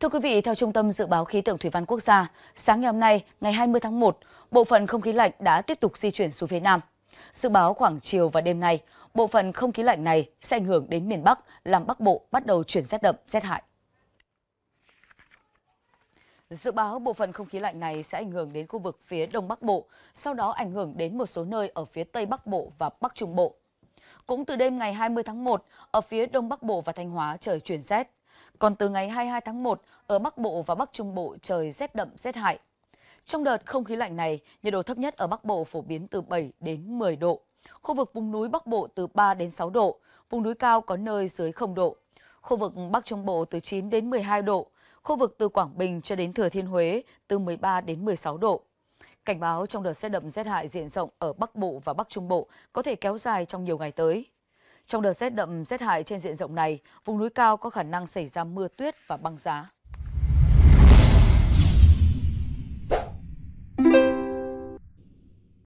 Thưa quý vị, theo Trung tâm Dự báo Khí tượng Thủy văn Quốc gia, sáng ngày hôm nay, ngày 20 tháng 1, bộ phận không khí lạnh đã tiếp tục di chuyển xuống phía Nam. Dự báo khoảng chiều và đêm nay, bộ phận không khí lạnh này sẽ ảnh hưởng đến miền Bắc, làm Bắc Bộ bắt đầu chuyển rét đậm, rét hại. Dự báo bộ phận không khí lạnh này sẽ ảnh hưởng đến khu vực phía Đông Bắc Bộ, sau đó ảnh hưởng đến một số nơi ở phía Tây Bắc Bộ và Bắc Trung Bộ. Cũng từ đêm ngày 20 tháng 1, ở phía Đông Bắc Bộ và Thanh Hóa trời chuyển rét, còn từ ngày 22 tháng 1, ở Bắc Bộ và Bắc Trung Bộ trời rét đậm rét hại. Trong đợt không khí lạnh này, nhiệt độ thấp nhất ở Bắc Bộ phổ biến từ 7 đến 10 độ. Khu vực vùng núi Bắc Bộ từ 3 đến 6 độ, vùng núi cao có nơi dưới 0 độ. Khu vực Bắc Trung Bộ từ 9 đến 12 độ, khu vực từ Quảng Bình cho đến Thừa Thiên Huế từ 13 đến 16 độ. Cảnh báo trong đợt rét đậm rét hại diện rộng ở Bắc Bộ và Bắc Trung Bộ có thể kéo dài trong nhiều ngày tới. Trong đợt rét đậm rét hại trên diện rộng này, vùng núi cao có khả năng xảy ra mưa tuyết và băng giá.